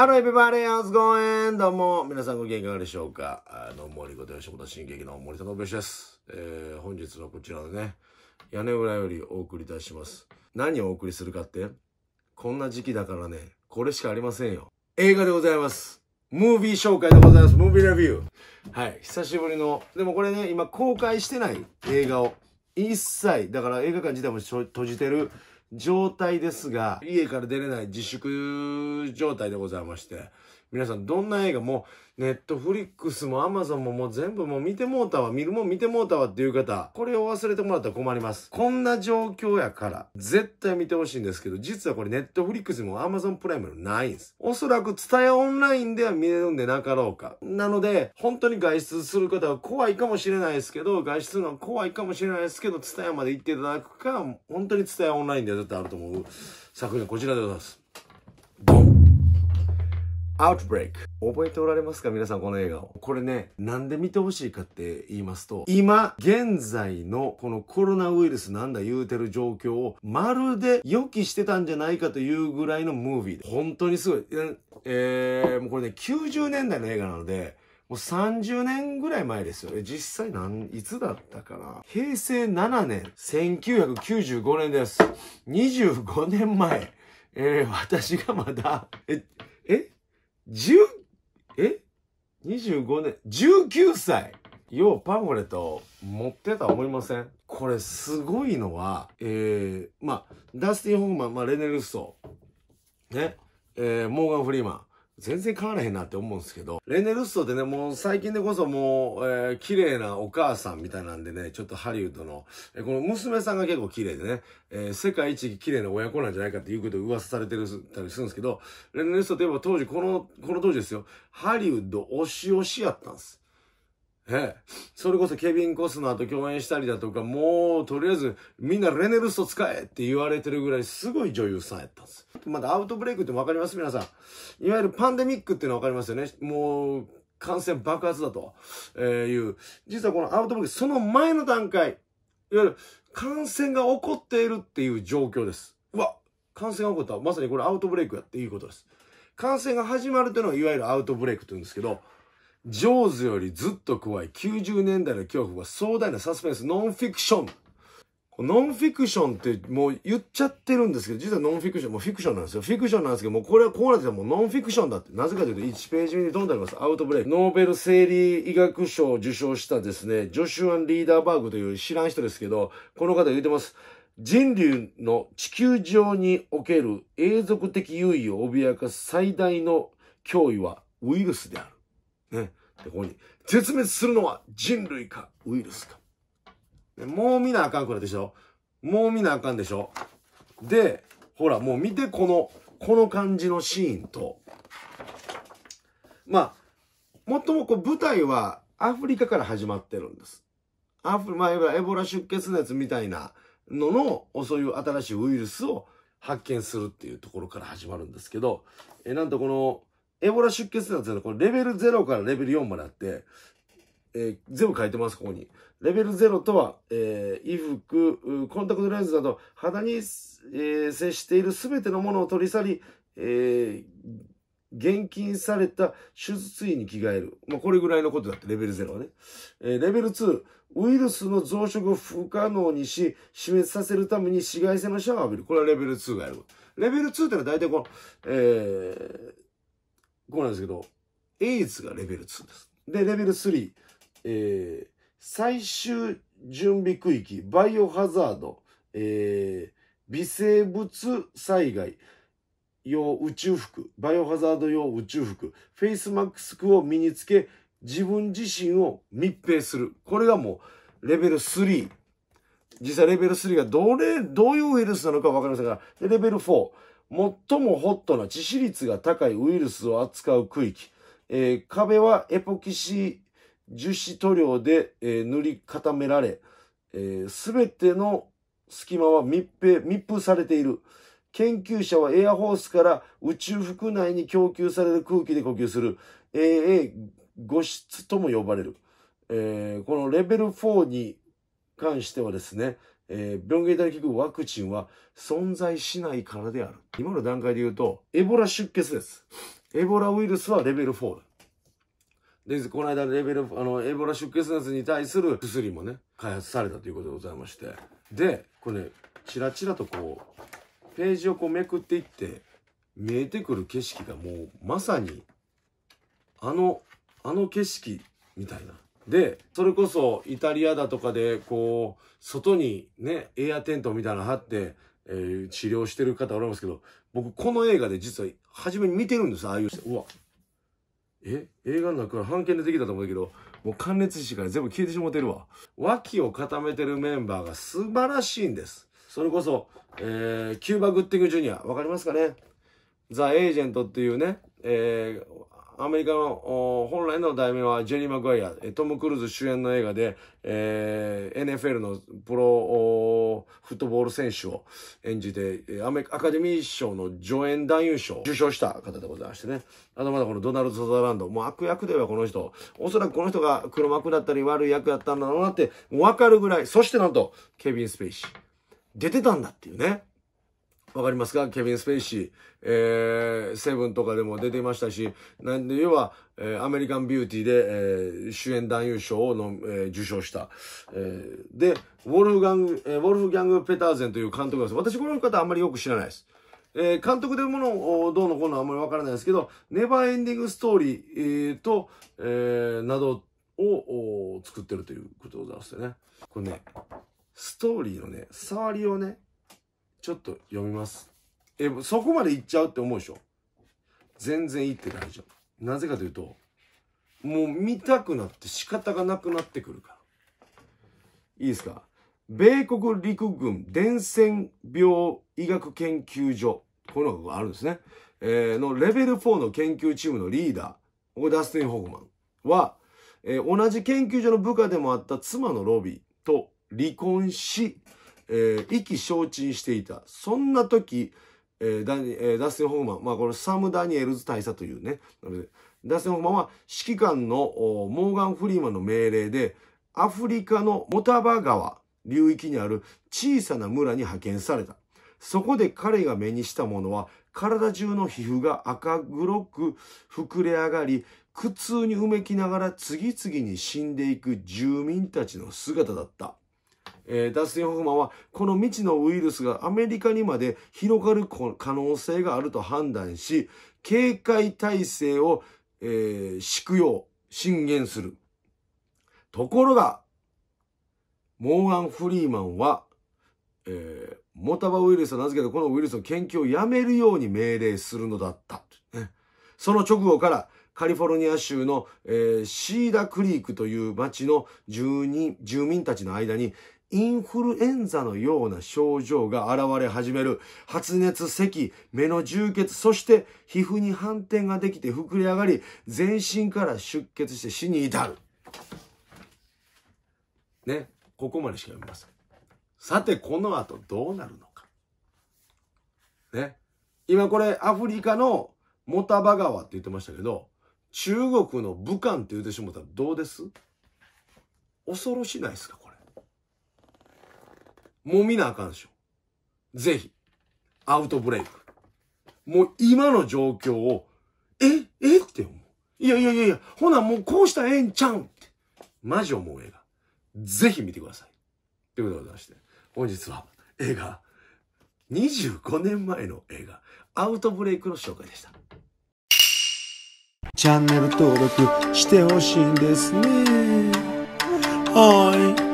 Hello everybody, how's going? どうも、皆さんご機嫌いかがでしょうかあどうも、りこと吉本新劇の森田信義です。えー、本日はこちらのね、屋根裏よりお送りいたします。何をお送りするかって、こんな時期だからね、これしかありませんよ。映画でございます。ムービー紹介でございます。ムービーレビュー。はい、久しぶりの、でもこれね、今公開してない映画を、一切、だから映画館自体も閉じてる状態ですが、家から出れない自粛状態でございまして、皆さんどんな映画も、ネットフリックスもアマゾンももう全部もう見てもうたわ、見るもん見てもうたわっていう方、これを忘れてもらったら困ります。こんな状況やから、絶対見てほしいんですけど、実はこれネットフリックスもアマゾンプライムないんです。おそらくツタヤオンラインでは見れるんでなかろうか。なので、本当に外出する方は怖いかもしれないですけど、外出するのは怖いかもしれないですけど、ツタヤまで行っていただくか、本当にツタヤオンラインでは絶対あると思う作品はこちらでございます。ン Outbreak。覚えておられますか皆さんこの映画を。これね、なんで見てほしいかって言いますと、今、現在のこのコロナウイルスなんだ言うてる状況を、まるで予期してたんじゃないかというぐらいのムービーで。本当にすごい。えー、もうこれね、90年代の映画なので、もう30年ぐらい前ですよ。実際何、いつだったかな平成7年、1995年です。25年前。えー、私がまだ、え、え十、ええ ?25 年、19歳ようパンフレット持ってた思いませんこれすごいのは、えー、まあ、ダスティン・ホフマン、まあ、レネル・スト、ね、えー、モーガン・フリーマン、全然変わらへんなって思うんですけど、レネルストでね、もう最近でこそもう、えー、綺麗なお母さんみたいなんでね、ちょっとハリウッドの、えー、この娘さんが結構綺麗でね、えー、世界一綺麗な親子なんじゃないかっていうことを噂されてる、たりするんですけど、レネルストといえば当時、この、この当時ですよ、ハリウッド押し押しやったんです。ええ、それこそケビン・コスナーと共演したりだとか、もうとりあえずみんなレネルスト使えって言われてるぐらいすごい女優さんやったんです。まだアウトブレイクってわかります皆さん。いわゆるパンデミックっていうのわかりますよね。もう感染爆発だという。実はこのアウトブレイク、その前の段階、いわゆる感染が起こっているっていう状況です。うわ、感染が起こった。まさにこれアウトブレイクやっていうことです。感染が始まるというのは、いわゆるアウトブレイクって言うんですけど、ジョーズよりずっと怖い90年代の恐怖は壮大なサスペンスノンフィクション。ノンフィクションってもう言っちゃってるんですけど、実はノンフィクション、もうフィクションなんですよ。フィクションなんですけど、もうこれはこうなってたもうノンフィクションだって。なぜかというと1ページ目にどんなあります。アウトブレイク。ノーベル生理医学賞を受賞したですね、ジョシュアン・リーダーバーグという知らん人ですけど、この方言ってます。人類の地球上における永続的優位を脅かす最大の脅威はウイルスである。ね。で、ここに、絶滅するのは人類かウイルスか。もう見なあかんくらいでしょもう見なあかんでしょで、ほら、もう見て、この、この感じのシーンと、まあ、もっともこう舞台はアフリカから始まってるんです。アフリ、まあ、エボラ出血熱みたいなのの、そういう新しいウイルスを発見するっていうところから始まるんですけど、え、なんとこの、エボラ出血なんですよ。これレベル0からレベル4まであって、えー、全部書いてます、ここに。レベル0とは、えー、衣服、コンタクトレンズなど、肌に、えー、接している全てのものを取り去り、え厳禁された手術医に着替える。まあ、これぐらいのことだって、レベル0はね。えー、レベル2、ウイルスの増殖を不可能にし、死滅させるために紫外線のシャワーを浴びる。これはレベル2がやる。レベル2ってのは大体この、えー、ここなんですけど、エイズがレベル2です。で、レベル3、えー、最終準備区域、バイオハザード、えー、微生物災害用宇宙服、バイオハザード用宇宙服、フェイスマックスを身につけ、自分自身を密閉する。これがもう、レベル3。実際レベル3がどれ、どういうウイルスなのかわかりませんが、レベル4。最もホットな致死率が高いウイルスを扱う区域、えー、壁はエポキシ樹脂塗料で、えー、塗り固められ、す、え、べ、ての隙間は密閉、密封されている。研究者はエアホースから宇宙服内に供給される空気で呼吸する AA 誤室とも呼ばれる。えー、このレベル4に関してはですね、えー、病原体に効くワクチンは存在しないからである。今の段階で言うと、エボラ出血です。エボラウイルスはレベル4だ。で、この間レベル、あの、エボラ出血熱に対する薬もね、開発されたということでございまして。で、これね、チラチラとこう、ページをこうめくっていって、見えてくる景色がもう、まさに、あの、あの景色みたいな。で、それこそイタリアだとかで、こう、外にね、エアテントみたいなの張って、えー、治療してる方おられますけど、僕この映画で実は初めに見てるんです、ああいう、人。うわ、え映画の中から半決でできたと思うけど、もう関熱紙から全部消えてしもてるわ。脇を固めてるメンバーが素晴らしいんです。それこそ、えー、キューバ・グッティング・ジュニア、わかりますかねザ・エージェントっていうね、えー、アメリカの本来の題名はジェリー・マグワイア、トム・クルーズ主演の映画で、えー、NFL のプロフットボール選手を演じて、アメアカデミー賞の助演男優賞を受賞した方でございましてね。あとまだこのドナルド・ソザーランド、もう悪役ではこの人、おそらくこの人が黒幕だったり悪い役だったんだろうなってわかるぐらい、そしてなんと、ケビン・スペイシー。出てたんだっていうね。わかりますかケビン・スペイシー、えー、セブンとかでも出てましたし、なんで、要は、えー、アメリカン・ビューティーで、えー、主演男優賞をの、えー、受賞した。えー、で、ウォルフガング、えー、ウォルフギャング・ペターゼンという監督です。私、この方あんまりよく知らないです。えー、監督でもの、どうのこうのあんまりわからないですけど、ネバーエンディングストーリー、えー、と、えー、などを作ってるということでございますね。これね、ストーリーのね、触りをね、ちょっと読みます。え、そこまでいっちゃうって思うでしょ全然いいって大丈夫。なぜかというと、もう見たくなって仕方がなくなってくるから。いいですか米国陸軍伝染病医学研究所。こういうのがあるんですね。えー、のレベル4の研究チームのリーダー、これダスティン・ホグマンは、えー、同じ研究所の部下でもあった妻のロビーと離婚し、えー、意気消沈していた。そんな時、えーダえー、ダスティン・ホフマン、まあこのサム・ダニエルズ大佐というね、ダスティン・ホフマンは指揮官のモーガン・フリーマンの命令で、アフリカのモタバ川流域にある小さな村に派遣された。そこで彼が目にしたものは、体中の皮膚が赤黒く膨れ上がり、苦痛にうめきながら次々に死んでいく住民たちの姿だった。えー、ダスティン・ホフマンはこの未知のウイルスがアメリカにまで広がる可能性があると判断し、警戒体制を、えー、敷くよう進言する。ところが、モーガン・フリーマンは、えー、モタバウイルスと名付けてこのウイルスの研究をやめるように命令するのだった。その直後から、カリフォルニア州の、えー、シーダクリークという町の住人、住民たちの間に、インフルエンザのような症状が現れ始める。発熱、咳、目の充血、そして皮膚に斑点ができて膨れ上がり、全身から出血して死に至る。ね、ここまでしか読みません。さて、この後どうなるのか。ね。今これ、アフリカのモタバ川って言ってましたけど、中国の武漢って言うてしもたらどうです恐ろしないですか、これ。もう見なあかんでしょ。ぜひ、アウトブレイク。もう今の状況を、ええって思う。いやいやいやいや、ほなもうこうしたらええんちゃうんって。マジ思う映画。ぜひ見てください。ということでございまして、本日は映画、25年前の映画、アウトブレイクの紹介でした。チャンネル登録してほしいんですね。はい。